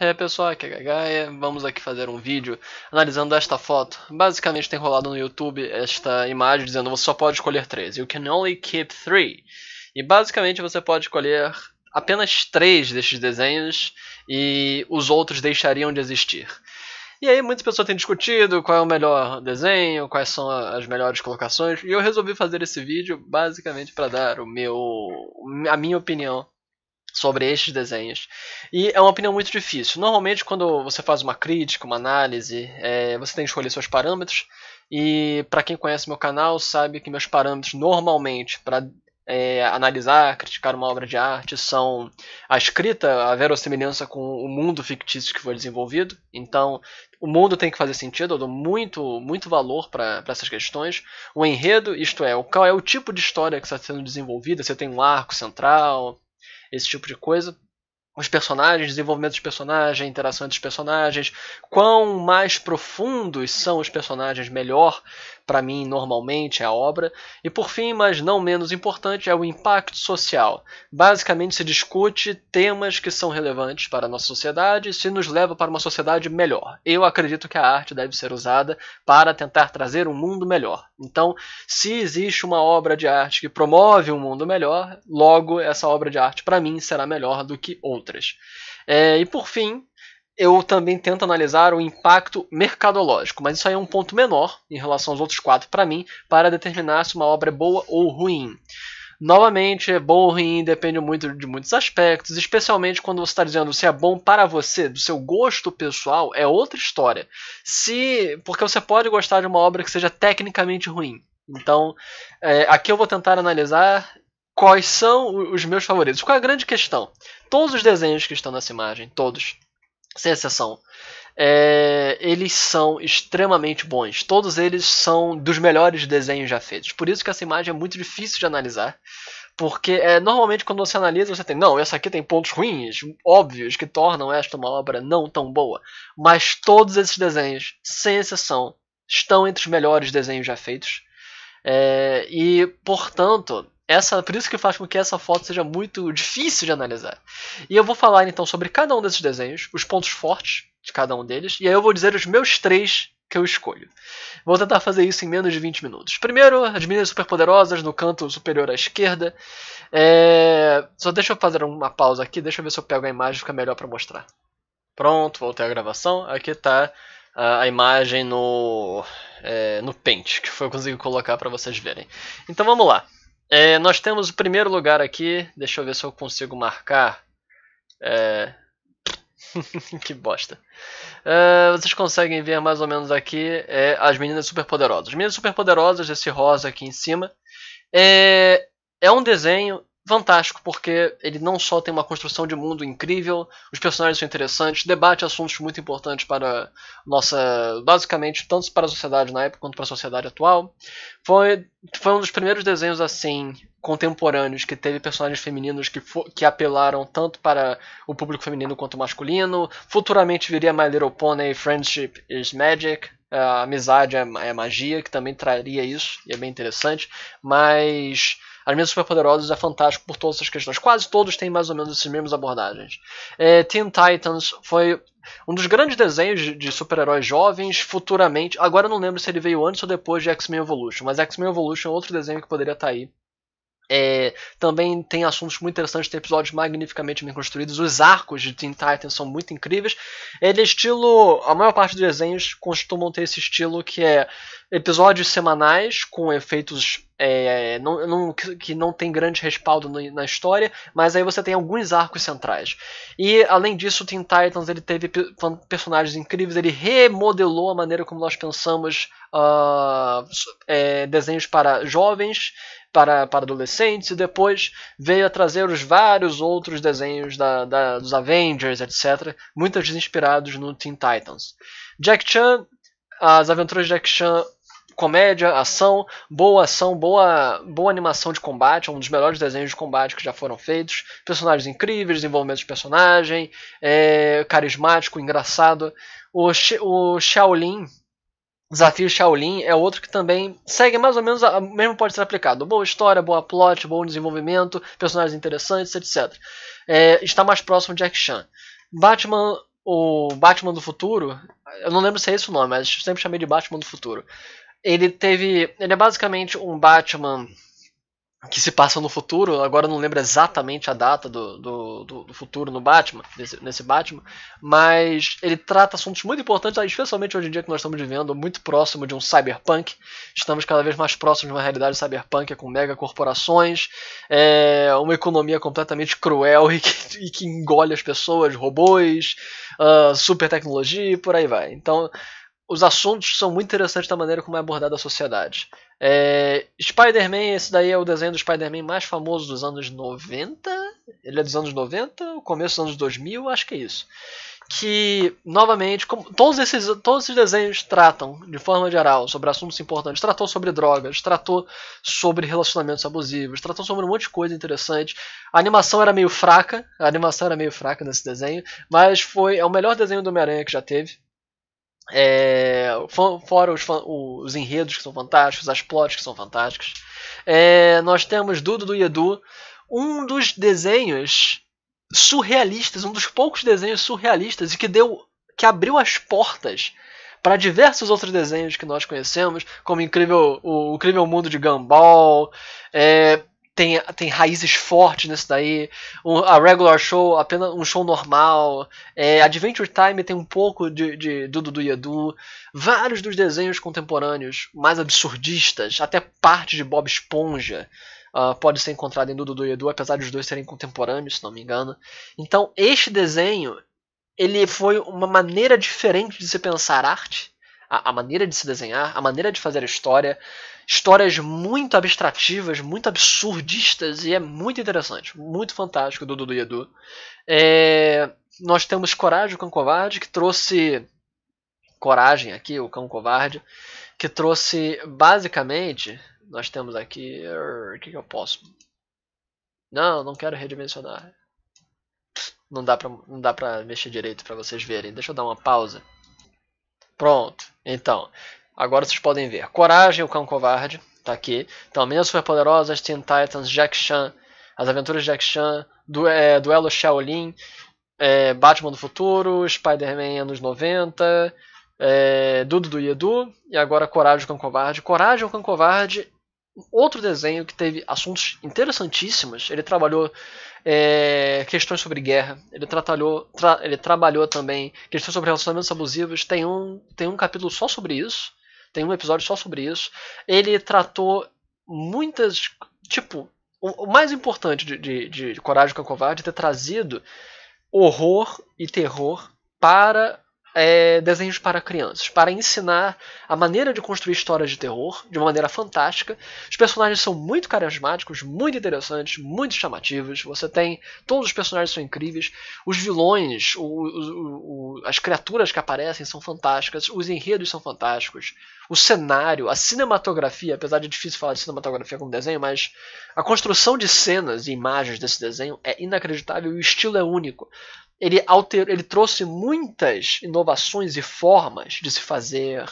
E é, aí pessoal, aqui é a Gagaia, vamos aqui fazer um vídeo analisando esta foto. Basicamente tem rolado no YouTube esta imagem dizendo você só pode escolher três. You can only keep three. E basicamente você pode escolher apenas três destes desenhos e os outros deixariam de existir. E aí muitas pessoas têm discutido qual é o melhor desenho, quais são as melhores colocações, e eu resolvi fazer esse vídeo basicamente para dar o meu a minha opinião sobre estes desenhos. E é uma opinião muito difícil. Normalmente, quando você faz uma crítica, uma análise, é, você tem que escolher seus parâmetros. E para quem conhece meu canal, sabe que meus parâmetros normalmente para é, analisar, criticar uma obra de arte são a escrita, a verossimilhança com o mundo fictício que foi desenvolvido. Então, o mundo tem que fazer sentido, eu dou muito, muito valor para essas questões. O enredo, isto é, qual é o tipo de história que está sendo desenvolvida, se tem um arco central, esse tipo de coisa os personagens, desenvolvimento dos personagens, interação entre os personagens. Quão mais profundos são os personagens, melhor para mim normalmente é a obra. E por fim, mas não menos importante, é o impacto social. Basicamente se discute temas que são relevantes para a nossa sociedade e se nos leva para uma sociedade melhor. Eu acredito que a arte deve ser usada para tentar trazer um mundo melhor. Então, se existe uma obra de arte que promove um mundo melhor, logo essa obra de arte para mim será melhor do que outra outras. É, e por fim, eu também tento analisar o impacto mercadológico, mas isso aí é um ponto menor em relação aos outros quatro para mim, para determinar se uma obra é boa ou ruim. Novamente, é bom ou ruim depende muito de muitos aspectos, especialmente quando você está dizendo se é bom para você, do seu gosto pessoal, é outra história. Se, porque você pode gostar de uma obra que seja tecnicamente ruim. Então, é, aqui eu vou tentar analisar quais são os meus favoritos. Qual é a grande questão? Todos os desenhos que estão nessa imagem, todos, sem exceção, é, eles são extremamente bons. Todos eles são dos melhores desenhos já feitos. Por isso que essa imagem é muito difícil de analisar. Porque é, normalmente quando você analisa, você tem, não, essa aqui tem pontos ruins, óbvios, que tornam esta uma obra não tão boa. Mas todos esses desenhos, sem exceção, estão entre os melhores desenhos já feitos. É, e, portanto, essa, por isso que faz com que essa foto seja muito difícil de analisar. E eu vou falar então sobre cada um desses desenhos, os pontos fortes de cada um deles, e aí eu vou dizer os meus três que eu escolho. Vou tentar fazer isso em menos de 20 minutos. Primeiro, as meninas superpoderosas no canto superior à esquerda. É... Só deixa eu fazer uma pausa aqui, deixa eu ver se eu pego a imagem fica melhor para mostrar. Pronto, voltei à gravação. Aqui está ah, a imagem no, é, no Paint, que foi eu consegui colocar para vocês verem. Então vamos lá. É, nós temos o primeiro lugar aqui. Deixa eu ver se eu consigo marcar. É... que bosta. É, vocês conseguem ver mais ou menos aqui é, as meninas superpoderosas. As meninas superpoderosas, esse rosa aqui em cima. É, é um desenho fantástico porque ele não só tem uma construção de mundo incrível, os personagens são interessantes, debate assuntos muito importantes para nossa, basicamente tanto para a sociedade na época quanto para a sociedade atual. Foi, foi um dos primeiros desenhos assim contemporâneos que teve personagens femininos que, que apelaram tanto para o público feminino quanto masculino. Futuramente viria My Little Pony, Friendship is Magic, a é, amizade é, é, magia, que também traria isso e é bem interessante, mas as super Superpoderosas é fantástico por todas essas questões. Quase todos têm mais ou menos essas mesmas abordagens. É, Teen Titans foi um dos grandes desenhos de super-heróis jovens, futuramente. Agora eu não lembro se ele veio antes ou depois de X-Men Evolution, mas X-Men Evolution é outro desenho que poderia estar tá aí é, também tem assuntos muito interessantes, tem episódios magnificamente bem construídos. Os arcos de Teen Titans são muito incríveis. Ele é estilo. A maior parte dos desenhos costumam ter esse estilo que é episódios semanais com efeitos é, não, não, que não tem grande respaldo na história, mas aí você tem alguns arcos centrais. E além disso, Teen Titans ele teve personagens incríveis, ele remodelou a maneira como nós pensamos uh, é, desenhos para jovens, para, para adolescentes e depois veio a trazer os vários outros desenhos da, da, dos Avengers, etc. Muitos inspirados no Teen Titans. Jack Chan, as aventuras de Jack Chan, comédia, ação, boa ação, boa, boa animação de combate, é um dos melhores desenhos de combate que já foram feitos. Personagens incríveis, desenvolvimento de personagem, é, carismático, engraçado. O, o Shaolin, Desafio Shaolin é outro que também segue mais ou menos o mesmo pode ser aplicado. Boa história, boa plot, bom desenvolvimento, personagens interessantes, etc. É, está mais próximo de Jack Chan. Batman, o Batman do Futuro, eu não lembro se é esse o nome, mas sempre chamei de Batman do Futuro. Ele teve, ele é basicamente um Batman que se passa no futuro, agora não lembro exatamente a data do, do, do, do futuro no Batman, nesse Batman, mas ele trata assuntos muito importantes, especialmente hoje em dia que nós estamos vivendo, muito próximo de um cyberpunk. Estamos cada vez mais próximos de uma realidade cyberpunk com megacorporações, é, uma economia completamente cruel e que, e que engole as pessoas, robôs, uh, super tecnologia e por aí vai. Então, os assuntos são muito interessantes da maneira como é abordada a sociedade. É, Spider-Man, esse daí é o desenho do Spider-Man mais famoso dos anos 90. Ele é dos anos 90, começo dos anos 2000, acho que é isso. Que, novamente, como, todos, esses, todos esses desenhos tratam, de forma geral, sobre assuntos importantes. Tratou sobre drogas, tratou sobre relacionamentos abusivos, tratou sobre um monte de coisa interessante. A animação era meio fraca, a animação era meio fraca nesse desenho, mas foi é o melhor desenho do Homem-Aranha que já teve. É, fora os, os, enredos que são fantásticos, as plots que são fantásticas. É, nós temos Dudu do Edu, um dos desenhos surrealistas, um dos poucos desenhos surrealistas e que deu que abriu as portas para diversos outros desenhos que nós conhecemos, como incrível, o, o Incrível Mundo de Gumball, é, tem, tem raízes fortes nisso daí. Um, a regular show, apenas um show normal. É, Adventure Time tem um pouco de, de Dudu do Yedu. Vários dos desenhos contemporâneos mais absurdistas, até parte de Bob Esponja, uh, pode ser encontrado em Dudu do Yedu, apesar dos dois serem contemporâneos, se não me engano. Então, este desenho ele foi uma maneira diferente de se pensar arte, a, a maneira de se desenhar, a maneira de fazer a história histórias muito abstrativas, muito absurdistas e é muito interessante, muito fantástico do Dudu e Edu. É, nós temos Coragem, o Cão Covarde, que trouxe. Coragem aqui, o Cão Covarde, que trouxe basicamente. Nós temos aqui. O que, que eu posso? Não, não quero redimensionar. Não dá pra, não dá pra mexer direito para vocês verem. Deixa eu dar uma pausa. Pronto. Então, Agora vocês podem ver. Coragem, o Cão Covarde, tá aqui. Então, Meninas poderosas Teen Titans, Jack Chan, As Aventuras de Jack Chan, du é, Duelo Shaolin, é, Batman do Futuro, Spider-Man anos 90, é, Dudu do Yedu, e agora Coragem, o Cão Covarde. Coragem, o Cão Covarde, outro desenho que teve assuntos interessantíssimos. Ele trabalhou é, questões sobre guerra. Ele, tratalhou, tra, ele trabalhou também questões sobre relacionamentos abusivos. Tem um, tem um capítulo só sobre isso. Tem um episódio só sobre isso. Ele tratou muitas. Tipo, o, o mais importante de, de, de Coragem com a Covarde é ter trazido horror e terror para é, desenhos para crianças, para ensinar a maneira de construir histórias de terror de uma maneira fantástica. Os personagens são muito carismáticos, muito interessantes, muito chamativos. Você tem. Todos os personagens são incríveis. Os vilões, o, o, o, as criaturas que aparecem são fantásticas, os enredos são fantásticos. O cenário, a cinematografia, apesar de difícil falar de cinematografia como desenho, mas a construção de cenas e imagens desse desenho é inacreditável e o estilo é único ele, ele trouxe muitas inovações e formas de se fazer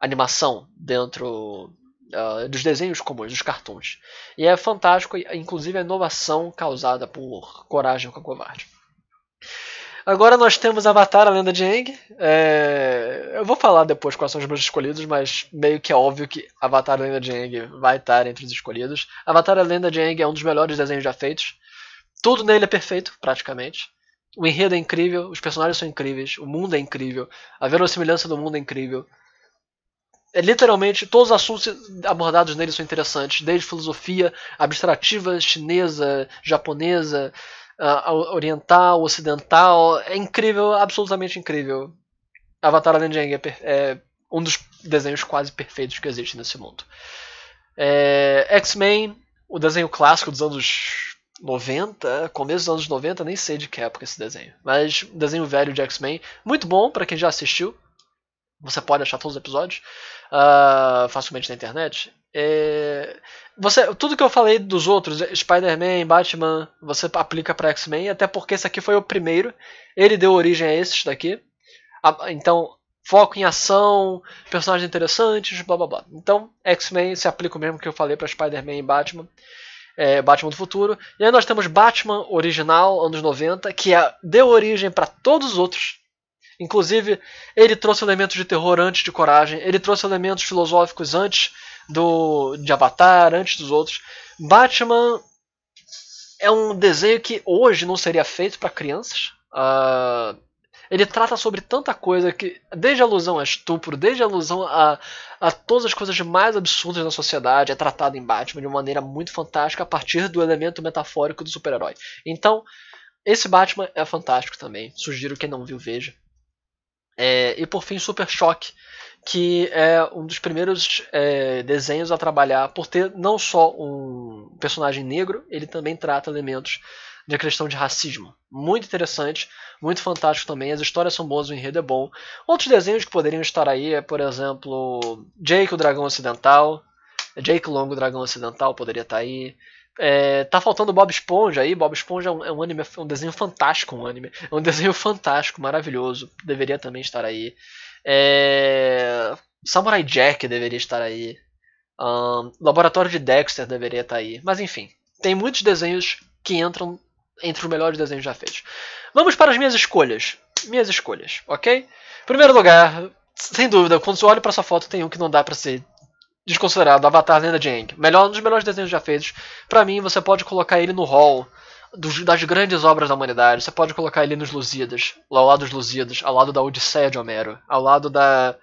animação dentro uh, dos desenhos comuns, dos cartoons. E é fantástico, inclusive, a inovação causada por Coragem com a Covarde. Agora nós temos Avatar, a Lenda de Aang. É... Eu vou falar depois quais são os meus escolhidos, mas meio que é óbvio que Avatar, a Lenda de Aang vai estar entre os escolhidos. Avatar, a Lenda de Aang é um dos melhores desenhos já feitos. Tudo nele é perfeito, praticamente. O enredo é incrível, os personagens são incríveis, o mundo é incrível, a verossimilhança do mundo é incrível. É, literalmente, todos os assuntos abordados nele são interessantes, desde filosofia abstrativa chinesa, japonesa, uh, oriental, ocidental. É incrível, absolutamente incrível. Avatar Além de é, é um dos desenhos quase perfeitos que existe nesse mundo. É, X-Men, o desenho clássico dos anos 90, começo dos anos 90, nem sei de que época esse desenho. Mas desenho velho de X-Men, muito bom para quem já assistiu. Você pode achar todos os episódios uh, facilmente na internet. É, você, tudo que eu falei dos outros, Spider-Man, Batman, você aplica para X-Men, até porque esse aqui foi o primeiro. Ele deu origem a esses daqui. Então, foco em ação, personagens interessantes, blá blá blá. Então, X-Men se aplica o mesmo que eu falei para Spider-Man e Batman é, Batman do Futuro. E aí nós temos Batman original, anos 90, que é, deu origem para todos os outros. Inclusive, ele trouxe elementos de terror antes de Coragem, ele trouxe elementos filosóficos antes do de Avatar, antes dos outros. Batman é um desenho que hoje não seria feito para crianças. Uh, ele trata sobre tanta coisa que, desde alusão a estupro, desde alusão a, a todas as coisas mais absurdas da sociedade, é tratado em Batman de uma maneira muito fantástica a partir do elemento metafórico do super-herói. Então, esse Batman é fantástico também. Sugiro quem não viu, veja. É, e por fim, Super Choque, que é um dos primeiros é, desenhos a trabalhar por ter não só um personagem negro, ele também trata elementos de questão de racismo. Muito interessante, muito fantástico também. As histórias são boas, o enredo é bom. Outros desenhos que poderiam estar aí é, por exemplo, Jake o Dragão Ocidental. Jake Longo o Dragão Ocidental poderia estar aí. É, tá faltando Bob Esponja aí. Bob Esponja é um, é um anime, é um desenho fantástico, um anime. É um desenho fantástico, maravilhoso. Deveria também estar aí. É, Samurai Jack deveria estar aí. Um, Laboratório de Dexter deveria estar aí. Mas enfim, tem muitos desenhos que entram entre os melhores desenhos já feitos. Vamos para as minhas escolhas. Minhas escolhas, ok? Primeiro lugar, sem dúvida, quando você olha para sua foto, tem um que não dá para ser desconsiderado, Avatar Lenda de Aang. Melhor, um dos melhores desenhos já feitos. Para mim, você pode colocar ele no hall dos, das grandes obras da humanidade. Você pode colocar ele nos Lusíadas, ao lado dos Lusíadas, ao lado da Odisseia de Homero, ao lado da,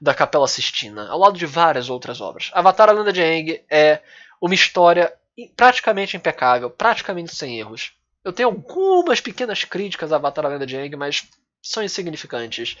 da Capela Sistina, ao lado de várias outras obras. Avatar Lenda de Aang é uma história praticamente impecável, praticamente sem erros. Eu tenho algumas pequenas críticas a Avatar a Lenda de Aang, mas são insignificantes.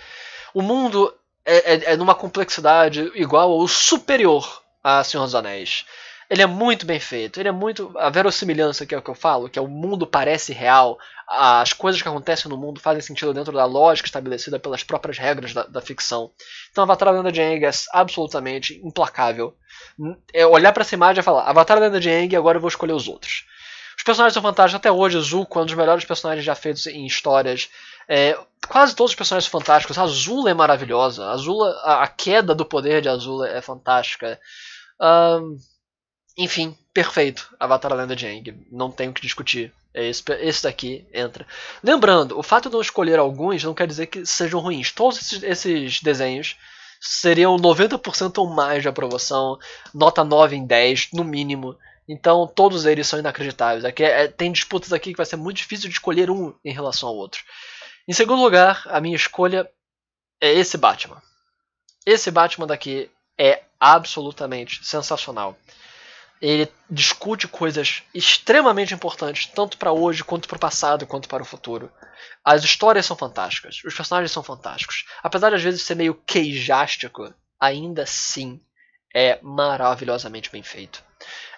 O mundo é, é, é numa complexidade igual ou superior a Senhor dos Anéis. Ele é muito bem feito, ele é muito. A verossimilhança, que é o que eu falo, que é o mundo parece real, as coisas que acontecem no mundo fazem sentido dentro da lógica estabelecida pelas próprias regras da, da ficção. Então, Avatar a Lenda de Aang é absolutamente implacável. É olhar para essa imagem e falar: Avatar a Lenda de Aang, agora eu vou escolher os outros personagens são fantásticos até hoje. Zuko é um dos melhores personagens já feitos em histórias. É, quase todos os personagens são fantásticos. A Azula é maravilhosa. A, Azula, a, a queda do poder de Azula é fantástica. Um, enfim, perfeito. Avatar a Lenda de Aang. Não tenho o que discutir. É esse, esse daqui entra. Lembrando, o fato de eu escolher alguns não quer dizer que sejam ruins. Todos esses, esses desenhos seriam 90% ou mais de aprovação, nota 9 em 10, no mínimo. Então todos eles são inacreditáveis. Aqui é, é, tem disputas aqui que vai ser muito difícil de escolher um em relação ao outro. Em segundo lugar, a minha escolha é esse Batman. Esse Batman daqui é absolutamente sensacional. Ele discute coisas extremamente importantes, tanto para hoje, quanto para o passado, quanto para o futuro. As histórias são fantásticas, os personagens são fantásticos. Apesar de às vezes ser meio queijástico, ainda assim é maravilhosamente bem feito.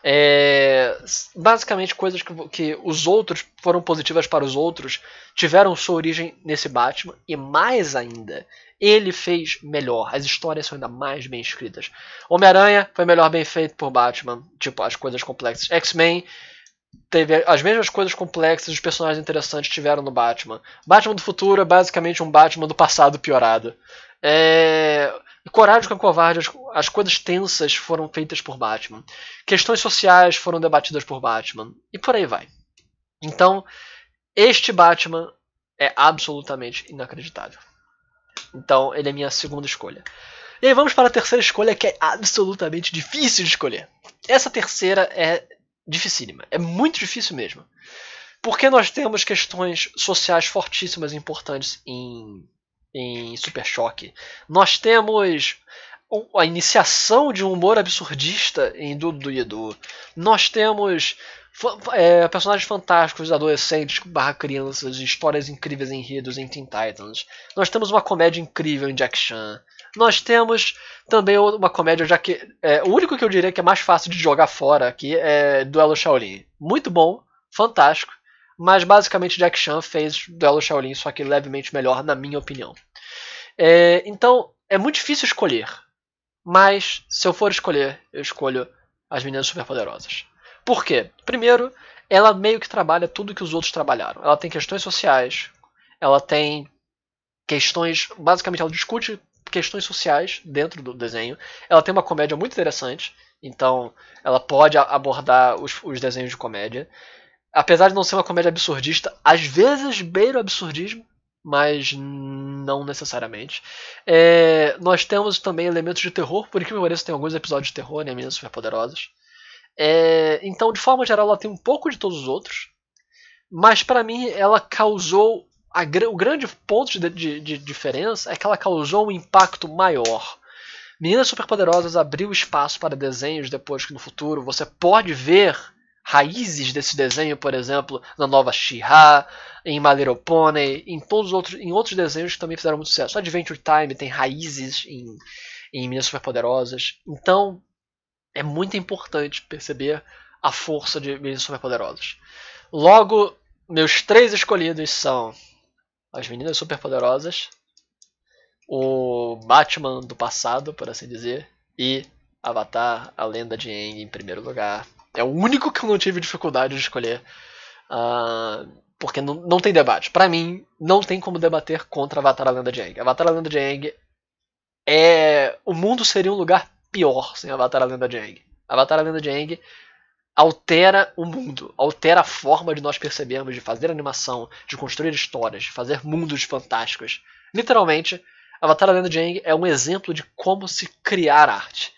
É, basicamente, coisas que, que os outros foram positivas para os outros tiveram sua origem nesse Batman, e mais ainda, ele fez melhor. As histórias são ainda mais bem escritas. Homem-Aranha foi melhor bem feito por Batman, tipo as coisas complexas. X-Men teve as mesmas coisas complexas, os personagens interessantes tiveram no Batman. Batman do futuro é basicamente um Batman do passado piorado. É... E coragem com a covarde, as, as coisas tensas foram feitas por Batman. Questões sociais foram debatidas por Batman. E por aí vai. Então, este Batman é absolutamente inacreditável. Então, ele é minha segunda escolha. E aí vamos para a terceira escolha, que é absolutamente difícil de escolher. Essa terceira é dificílima. É muito difícil mesmo. Porque nós temos questões sociais fortíssimas e importantes em em Super Choque. Nós temos a iniciação de um humor absurdista em Dudu do Edu. Nós temos é, personagens fantásticos, adolescentes, barra crianças, histórias incríveis em Ridos em Teen Titans. Nós temos uma comédia incrível em Jack Chan. Nós temos também uma comédia, já que é, o único que eu diria que é mais fácil de jogar fora aqui é Duelo Shaolin. Muito bom, fantástico mas basicamente Jack Chan fez Duelo Shaolin, só que levemente melhor, na minha opinião. É, então, é muito difícil escolher, mas se eu for escolher, eu escolho As Meninas Superpoderosas. Por quê? Primeiro, ela meio que trabalha tudo que os outros trabalharam. Ela tem questões sociais, ela tem questões. Basicamente, ela discute questões sociais dentro do desenho. Ela tem uma comédia muito interessante, então ela pode abordar os, os desenhos de comédia apesar de não ser uma comédia absurdista, às vezes beira o absurdismo, mas não necessariamente. É, nós temos também elementos de terror, por que me pareça tem alguns episódios de terror, né, Meninas Superpoderosas. É, então, de forma geral, ela tem um pouco de todos os outros, mas para mim ela causou a, o grande ponto de, de, de, diferença é que ela causou um impacto maior. Meninas Superpoderosas abriu espaço para desenhos depois que no futuro você pode ver raízes desse desenho, por exemplo, na nova she ha em My Little Pony, em todos os outros, em outros desenhos que também fizeram muito sucesso. Adventure Time tem raízes em, em minas Superpoderosas. Então, é muito importante perceber a força de Meninas Superpoderosas. Logo, meus três escolhidos são as Meninas Superpoderosas, o Batman do passado, por assim dizer, e Avatar, a lenda de Aang em primeiro lugar. É o único que eu não tive dificuldade de escolher. Uh, porque não, não tem debate. Para mim, não tem como debater contra Avatar a Lenda de Aang. Avatar a Lenda de Aang é... O mundo seria um lugar pior sem Avatar a Lenda de Aang. Avatar a Lenda de Aang altera o mundo, altera a forma de nós percebermos, de fazer animação, de construir histórias, de fazer mundos fantásticos. Literalmente, Avatar a Lenda de Aang é um exemplo de como se criar arte.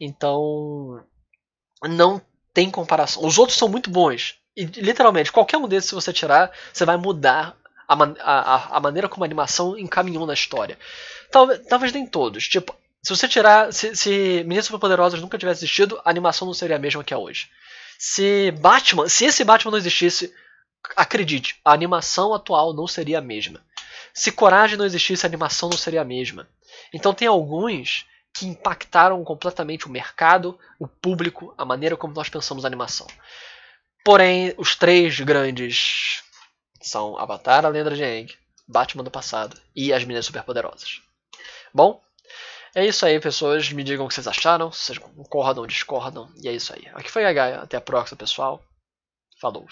Então, não tem comparação. Os outros são muito bons. E literalmente, qualquer um deles, se você tirar, você vai mudar a, a, a maneira como a animação encaminhou na história. Talvez, talvez nem todos. Tipo, se você tirar. Se, se Meninas Superpoderosas nunca tivesse existido, a animação não seria a mesma que é hoje. Se Batman. Se esse Batman não existisse, acredite, a animação atual não seria a mesma. Se Coragem não existisse, a animação não seria a mesma. Então tem alguns que impactaram completamente o mercado, o público, a maneira como nós pensamos animação. Porém, os três grandes são Avatar, a Lenda de Aang, Batman do passado e As Meninas Superpoderosas. Bom, é isso aí, pessoas. Me digam o que vocês acharam, se vocês concordam, discordam. E é isso aí. Aqui foi a Gaia. Até a próxima, pessoal. Falou!